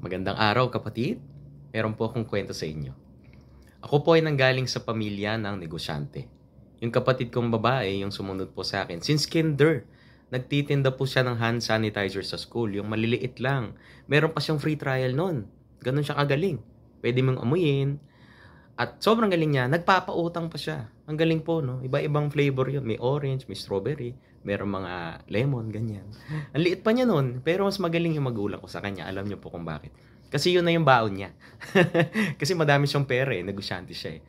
Magandang araw kapatid. Meron po akong kwento sa inyo. Ako po ay nanggaling sa pamilya ng negosyante. Yung kapatid kong babae, yung sumunod po sa akin, since kinder, nagtitinda po siya ng hand sanitizer sa school, yung maliliit lang. Meron pa siyang free trial noon. Ganun siya kagaling. Pwede mong amuyin, at sobrang galing niya, nagpapautang pa siya. Ang galing po, no? Iba-ibang flavor yun. May orange, may strawberry, mayroong mga lemon, ganyan. Ang liit pa niya nun, pero mas magaling yung magulang ko sa kanya. Alam niyo po kung bakit. Kasi yun na yung baon niya. Kasi madami siyang pera eh, negosyante siya eh.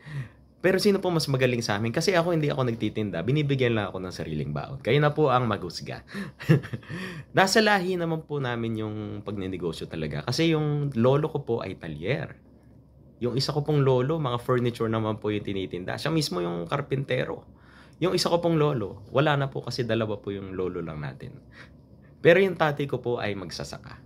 Pero sino po mas magaling sa amin? Kasi ako hindi ako nagtitinda, binibigyan lang ako ng sariling baon. Kaya na po ang magusga. Nasa lahi naman po namin yung pagnenegosyo talaga. Kasi yung lolo ko po ay talyer. Yung isa ko pong lolo, mga furniture naman po yung tinitinda. Siya mismo yung karpintero. Yung isa ko pong lolo, wala na po kasi dalawa po yung lolo lang natin. Pero yung tatay ko po ay magsasaka.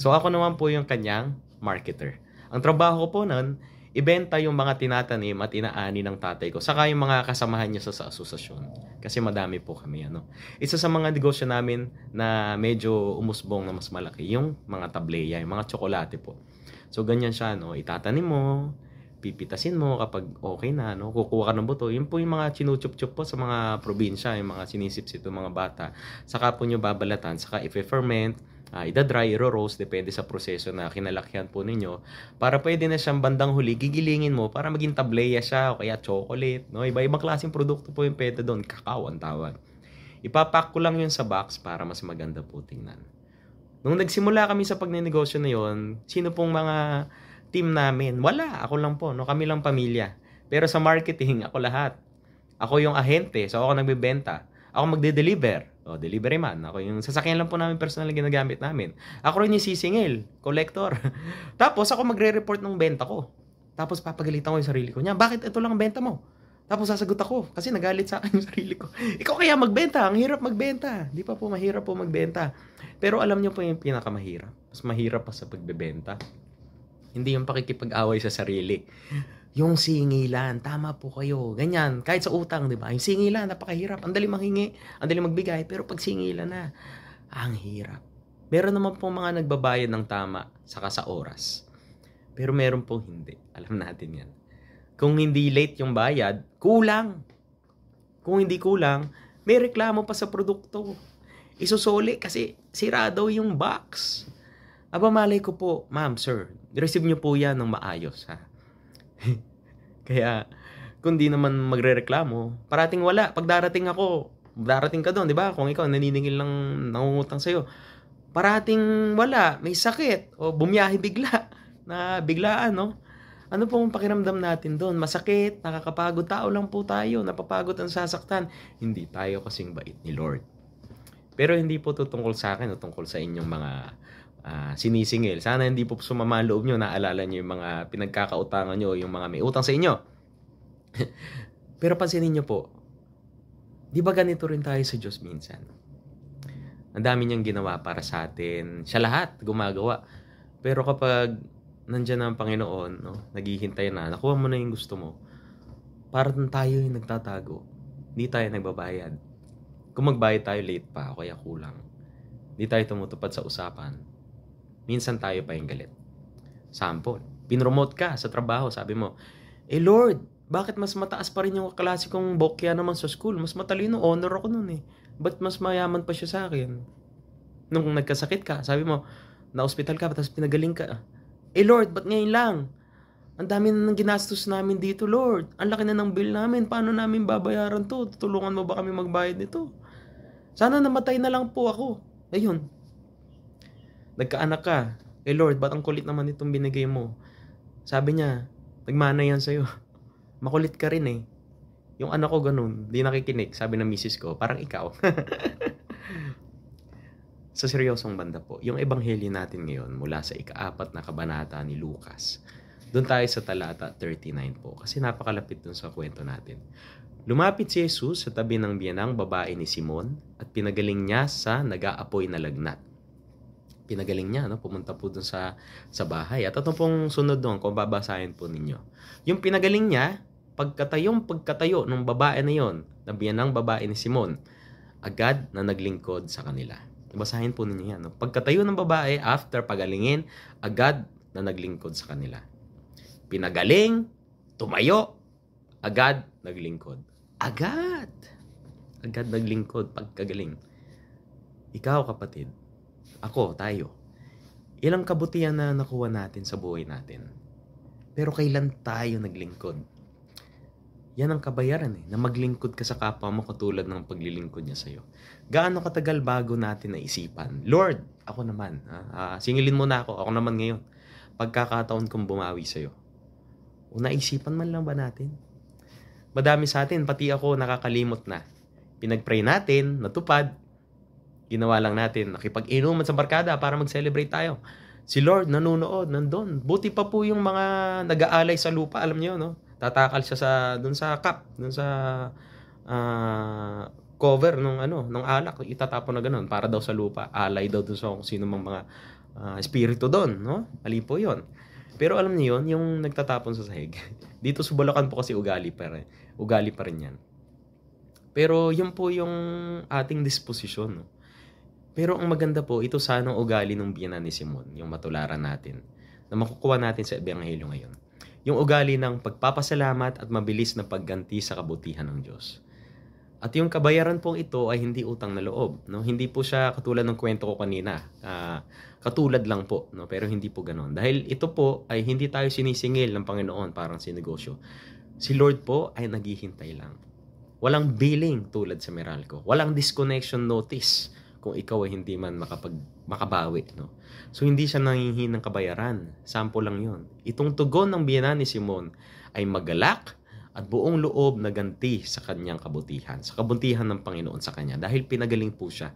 So ako naman po yung kanyang marketer. Ang trabaho ko po nun, ibenta yung mga tinatanim at inaani ng tatay ko. Saka yung mga kasamahan niya sa, sa asosasyon. Kasi madami po kami. Ano. Isa sa mga negosyo namin na medyo umusbong na mas malaki, yung mga tableya, yung mga tsokolate po. So, ganyan siya, no? Itatanim mo, pipitasin mo kapag okay na, no? Kukuha ka ng buto. Yun po yung mga chinuchup-chup po sa mga probinsya, yung mga sinisipsip ng mga bata. Saka po nyo babalatan, saka ife-ferment, uh, ida-dry, iro-roast, depende sa proseso na kinalakyan po ninyo. Para pwede na siyang bandang huli, gigilingin mo para maging tableya siya o kaya chocolate. No? Iba-ibang klaseng produkto po yung pwede doon. Kakao ang tawag. Ipapack ko lang yun sa box para mas maganda po tingnan. Nung nagsimula kami sa pagnenegosyo na yon, sino pong mga team namin? Wala, ako lang po. No? Kami lang pamilya. Pero sa marketing, ako lahat. Ako yung ahente, so ako nagbebenta. Ako magde-deliver. O, delivery man. Ako yung sasakyan lang po namin personal na ginagamit namin. Ako rin yung sisingil, collector. Tapos ako magre-report ng benta ko. Tapos papagalitan ko yung sarili ko niya. Bakit ito lang ang benta mo? Tapos sasagot ako kasi nagalit sa akin yung sarili ko. Ikaw kaya magbenta, ang hirap magbenta. Di pa po mahirap po magbenta. Pero alam niyo po yung pinakamahirap. Mas mahirap pa sa pagbebenta. Hindi yung pakikipag-away sa sarili. Yung singilan, tama po kayo. Ganyan, kahit sa utang, di ba? Yung singilan, napakahirap. Ang dali manghingi, ang dali magbigay. Pero pag singilan na, ang hirap. Meron naman po mga nagbabayad ng tama, saka sa oras. Pero meron pong hindi. Alam natin yan. Kung hindi late yung bayad, kulang. Kung hindi kulang, may reklamo pa sa produkto. Isusoli kasi sira daw yung box. Aba malay ko po, ma'am, sir, receive nyo po yan ng maayos, ha? Kaya, kung di naman magrereklamo, parating wala. Pag darating ako, darating ka doon, di ba? Kung ikaw naniningil lang nangungutang sa'yo, parating wala, may sakit, o bumiyahe bigla, na biglaan, no? Ano pong pakiramdam natin doon? Masakit, nakakapagod, tao lang po tayo, napapagod ang sasaktan. Hindi tayo kasing bait ni Lord. Pero hindi po to tungkol sa akin o tungkol sa inyong mga uh, sinisingil. Sana hindi po sumama loob nyo, naalala nyo yung mga pinagkakautangan nyo, yung mga may utang sa inyo. Pero pansinin nyo po, di ba ganito rin tayo sa Diyos minsan? Ang dami niyang ginawa para sa atin. Siya lahat gumagawa. Pero kapag nandiyan na ang Panginoon, no? naghihintay na, nakuha mo na yung gusto mo. Parang tayo yung nagtatago. Hindi tayo nagbabayad. Kung magbayad tayo late pa o kaya kulang, hindi tayo tumutupad sa usapan. Minsan tayo pa yung galit. Sample, pinromote ka sa trabaho, sabi mo, Eh Lord, bakit mas mataas pa rin yung klase kong bokya naman sa school? Mas matalino, honor ako nun eh. Ba't mas mayaman pa siya sa akin? Nung nagkasakit ka, sabi mo, na-hospital ka, tapos pinagaling ka eh Lord, ba't ngayon lang? Ang dami na ng ginastos namin dito, Lord. Ang laki na ng bill namin. Paano namin babayaran to? Tutulungan mo ba kami magbayad nito? Sana namatay na lang po ako. Ayun. Nagkaanak ka. Eh Lord, ba't ang kulit naman itong binigay mo? Sabi niya, nagmana yan sa'yo. Makulit ka rin eh. Yung anak ko ganun, di nakikinig. Sabi ng misis ko, parang ikaw. Sa seryosong banda po, yung ebanghelyo natin ngayon mula sa ikaapat na kabanata ni Lucas. Doon tayo sa talata 39 po kasi napakalapit dun sa kwento natin. Lumapit si Jesus sa tabi ng biyanang babae ni Simon at pinagaling niya sa nag-aapoy na lagnat. Pinagaling niya, no? pumunta po dun sa, sa bahay. At ito ano pong sunod doon kung babasahin po ninyo. Yung pinagaling niya, pagkatayong pagkatayo ng babae na yon, na biyanang babae ni Simon, agad na naglingkod sa kanila. Basahin po ninyo yan. No? Pagkatayo ng babae after pagalingin, agad na naglingkod sa kanila. Pinagaling, tumayo, agad naglingkod. Agad! Agad naglingkod pagkagaling. Ikaw kapatid, ako, tayo. Ilang kabutihan na nakuha natin sa buhay natin. Pero kailan tayo naglingkod? Yan ang kabayaran eh, na maglingkod ka sa kapwa mo katulad ng paglilingkod niya sa'yo. Gaano katagal bago natin naisipan? Lord, ako naman. ah, singilin mo na ako. Ako naman ngayon. Pagkakataon kong bumawi sa'yo. O naisipan man lang ba natin? Madami sa atin, pati ako, nakakalimot na. Pinagpray natin, natupad. Ginawa lang natin, nakipag-inuman sa barkada para mag-celebrate tayo si Lord nanonood, nandun. Buti pa po yung mga nag-aalay sa lupa, alam niyo, no? tatakal siya sa doon sa cup, doon sa uh, cover nung ano, nung alak, itatapon na ganun para daw sa lupa, alay daw doon sa kung sino mang mga uh, espiritu doon, no? Mali po 'yon. Pero alam niyo 'yon, yung nagtatapon sa sahig. Dito sa Bulacan po kasi ugali pa rin. Ugali pa rin 'yan. Pero yun po yung ating disposisyon. No? Pero ang maganda po, ito sana ugali ng biyana ni Simon, yung matularan natin, na makukuha natin sa Ebanghelyo ngayon yung ugali ng pagpapasalamat at mabilis na pagganti sa kabutihan ng Diyos. At yung kabayaran pong ito ay hindi utang na loob. No? Hindi po siya katulad ng kwento ko kanina. Uh, katulad lang po, no? pero hindi po ganon. Dahil ito po ay hindi tayo sinisingil ng Panginoon parang sinegosyo. Si Lord po ay naghihintay lang. Walang billing tulad sa Meralco. Walang disconnection notice kung ikaw ay hindi man makapag, makabawi. No? So hindi siya nanghihingi ng kabayaran. Sample lang yon. Itong tugon ng biyana ni Simon ay magalak at buong loob na ganti sa kanyang kabutihan, sa kabutihan ng Panginoon sa kanya dahil pinagaling po siya.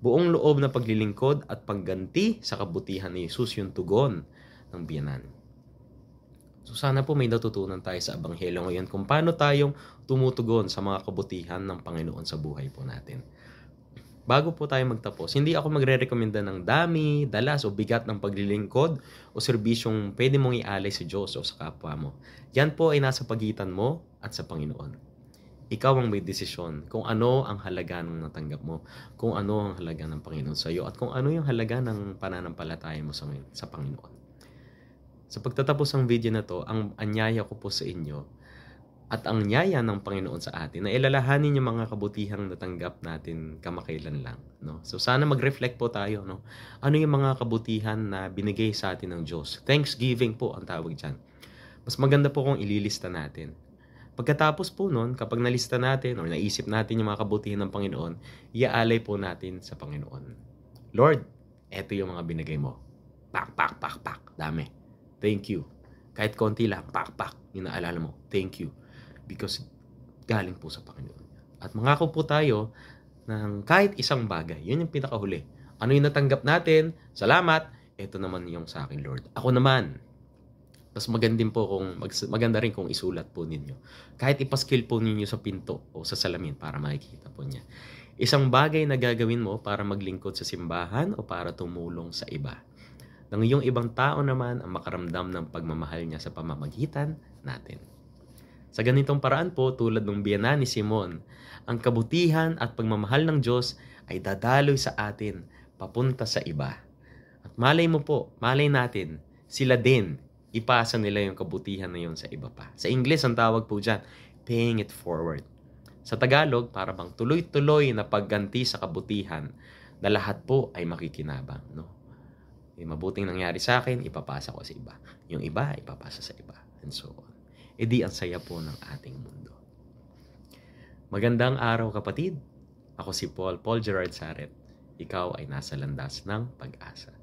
Buong loob na paglilingkod at pagganti sa kabutihan ni Jesus yung tugon ng biyanan. So sana po may natutunan tayo sa Abanghelyo ngayon kung paano tayong tumutugon sa mga kabutihan ng Panginoon sa buhay po natin bago po tayo magtapos, hindi ako magre-rekomenda ng dami, dalas o bigat ng paglilingkod o serbisyong pwede mong ialay sa Diyos o sa kapwa mo. Yan po ay nasa pagitan mo at sa Panginoon. Ikaw ang may desisyon kung ano ang halaga ng natanggap mo, kung ano ang halaga ng Panginoon sa iyo, at kung ano yung halaga ng pananampalataya mo sa, sa Panginoon. Sa pagtatapos ng video na to, ang anyaya ko po sa inyo at ang nyaya ng Panginoon sa atin na ilalahanin yung mga kabutihang natanggap natin kamakailan lang. No? So sana mag-reflect po tayo. No? Ano yung mga kabutihan na binigay sa atin ng Diyos? Thanksgiving po ang tawag dyan. Mas maganda po kung ililista natin. Pagkatapos po nun, kapag nalista natin o naisip natin yung mga kabutihan ng Panginoon, iaalay po natin sa Panginoon. Lord, eto yung mga binigay mo. Pak, pak, pak, pak. Dami. Thank you. Kahit konti lang, pak, pak. Inaalala mo. Thank you because galing po sa Panginoon. At mangako po tayo ng kahit isang bagay. Yun yung pinakahuli. Ano yung natanggap natin? Salamat. Ito naman yung sa akin, Lord. Ako naman. Mas magandin po kung, maganda rin kung isulat po ninyo. Kahit ipaskil po ninyo sa pinto o sa salamin para makikita po niya. Isang bagay na gagawin mo para maglingkod sa simbahan o para tumulong sa iba. Nang iyong ibang tao naman ang makaramdam ng pagmamahal niya sa pamamagitan natin. Sa ganitong paraan po tulad ng biyana ni Simon, ang kabutihan at pagmamahal ng Diyos ay dadaloy sa atin papunta sa iba. At malay mo po, malay natin, sila din ipasa nila yung kabutihan na yun sa iba pa. Sa English, ang tawag po dyan, paying it forward. Sa Tagalog, para bang tuloy-tuloy na pagganti sa kabutihan na lahat po ay makikinabang. No? Yung eh, mabuting nangyari sa akin, ipapasa ko sa iba. Yung iba, ipapasa sa iba. And so on edi ang saya po ng ating mundo. Magandang araw kapatid! Ako si Paul, Paul Gerard Saret. Ikaw ay nasa landas ng pag-asa.